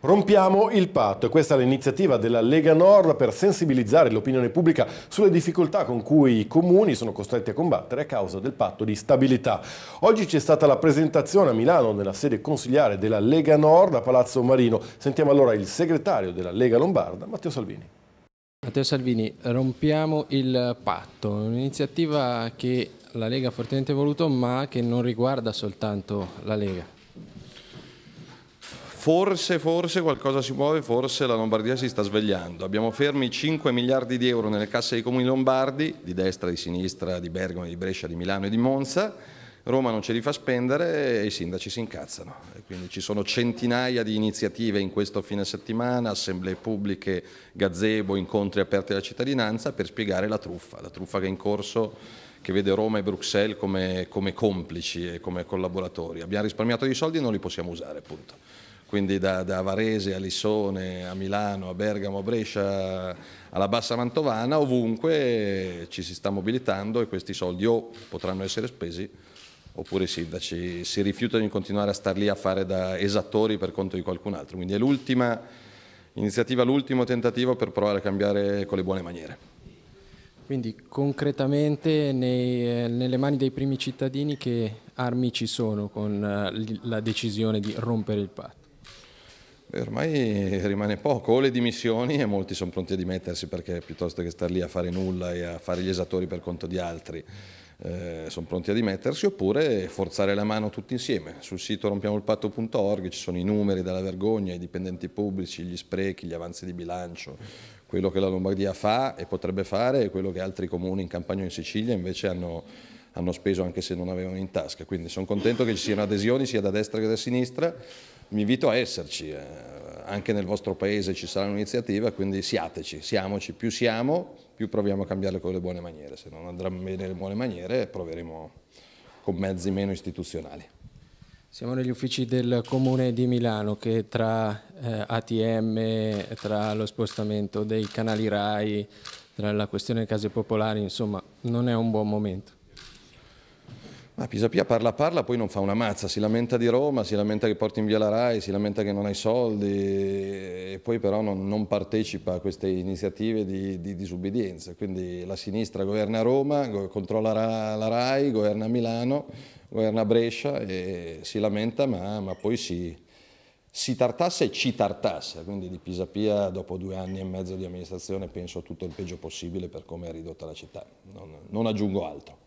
Rompiamo il patto. Questa è l'iniziativa della Lega Nord per sensibilizzare l'opinione pubblica sulle difficoltà con cui i comuni sono costretti a combattere a causa del patto di stabilità. Oggi c'è stata la presentazione a Milano nella sede consigliare della Lega Nord a Palazzo Marino. Sentiamo allora il segretario della Lega Lombarda, Matteo Salvini. Matteo Salvini, rompiamo il patto, un'iniziativa che la Lega ha fortemente voluto ma che non riguarda soltanto la Lega. Forse, forse qualcosa si muove, forse la Lombardia si sta svegliando. Abbiamo fermi 5 miliardi di euro nelle casse dei comuni lombardi, di destra, di sinistra, di Bergamo, di Brescia, di Milano e di Monza. Roma non ce li fa spendere e i sindaci si incazzano. E quindi ci sono centinaia di iniziative in questo fine settimana, assemblee pubbliche, gazebo, incontri aperti alla cittadinanza per spiegare la truffa, la truffa che è in corso che vede Roma e Bruxelles come, come complici e come collaboratori. Abbiamo risparmiato dei soldi e non li possiamo usare, appunto quindi da, da, Varese a Lissone, a Milano, a Bergamo, a Brescia, alla Bassa Mantovana, ovunque ci si sta mobilitando e questi soldi o potranno essere spesi oppure i sindaci si rifiutano di continuare a star lì a fare da esattori per conto di qualcun altro. Quindi è l'ultima iniziativa, l'ultimo tentativo per provare a cambiare con le buone maniere. Quindi concretamente nei, eh, nelle mani dei primi cittadini che armi ci sono con eh, la decisione di rompere il patto? ormai rimane poco, o le dimissioni e molti sono pronti a dimettersi perché piuttosto che star lì a fare nulla e a fare gli esatori per conto di altri. Eh, sono pronti a dimettersi oppure forzare la mano tutti insieme. Sul sito rompiamolpatto.org ci sono i numeri della vergogna, i dipendenti pubblici, gli sprechi, gli avanzi di bilancio, quello che la Lombardia fa e potrebbe fare e quello che altri comuni in campagna o in Sicilia invece hanno hanno speso anche se non avevano in tasca, quindi sono contento che ci siano adesioni sia da destra che da sinistra, Mi invito a esserci, eh, anche nel vostro paese ci sarà un'iniziativa, quindi siateci, siamoci, più siamo, più proviamo a cambiare con le buone maniere, se non andranno bene le buone maniere proveremo con mezzi meno istituzionali. Siamo negli uffici del Comune di Milano che tra eh, ATM, tra lo spostamento dei canali RAI, tra la questione delle case popolari, insomma, non è un buon momento. Ma Pisapia parla parla, poi non fa una mazza, si lamenta di Roma, si lamenta che porti in via la RAI, si lamenta che non hai soldi e poi però non, non partecipa a queste iniziative di, di, disobbedienza. Quindi la sinistra governa Roma, controlla la RAI, governa Milano, governa Brescia e si lamenta ma, ma poi si, si, tartassa e ci tartassa. Quindi di Pisapia dopo due anni e mezzo di amministrazione penso tutto il peggio possibile per come è ridotta la città. non, non aggiungo altro.